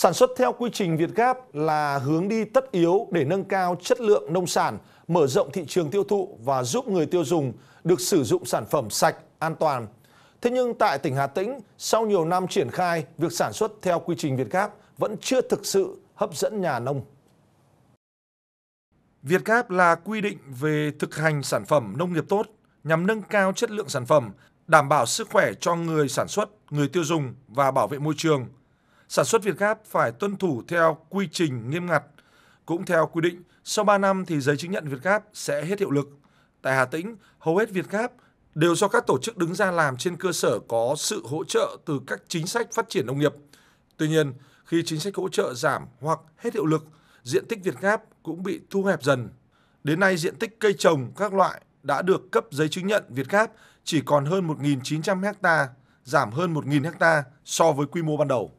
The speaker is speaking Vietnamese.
Sản xuất theo quy trình Việt Gáp là hướng đi tất yếu để nâng cao chất lượng nông sản, mở rộng thị trường tiêu thụ và giúp người tiêu dùng được sử dụng sản phẩm sạch, an toàn. Thế nhưng tại tỉnh Hà Tĩnh, sau nhiều năm triển khai, việc sản xuất theo quy trình Việt Gáp vẫn chưa thực sự hấp dẫn nhà nông. Việt Gáp là quy định về thực hành sản phẩm nông nghiệp tốt nhằm nâng cao chất lượng sản phẩm, đảm bảo sức khỏe cho người sản xuất, người tiêu dùng và bảo vệ môi trường – sản xuất Việt Gáp phải tuân thủ theo quy trình nghiêm ngặt. Cũng theo quy định, sau 3 năm thì giấy chứng nhận Việt Gáp sẽ hết hiệu lực. Tại Hà Tĩnh, hầu hết Việt Gáp đều do các tổ chức đứng ra làm trên cơ sở có sự hỗ trợ từ các chính sách phát triển nông nghiệp. Tuy nhiên, khi chính sách hỗ trợ giảm hoặc hết hiệu lực, diện tích Việt Gáp cũng bị thu hẹp dần. Đến nay, diện tích cây trồng các loại đã được cấp giấy chứng nhận Việt Gáp chỉ còn hơn 1.900 ha, giảm hơn 1.000 ha so với quy mô ban đầu.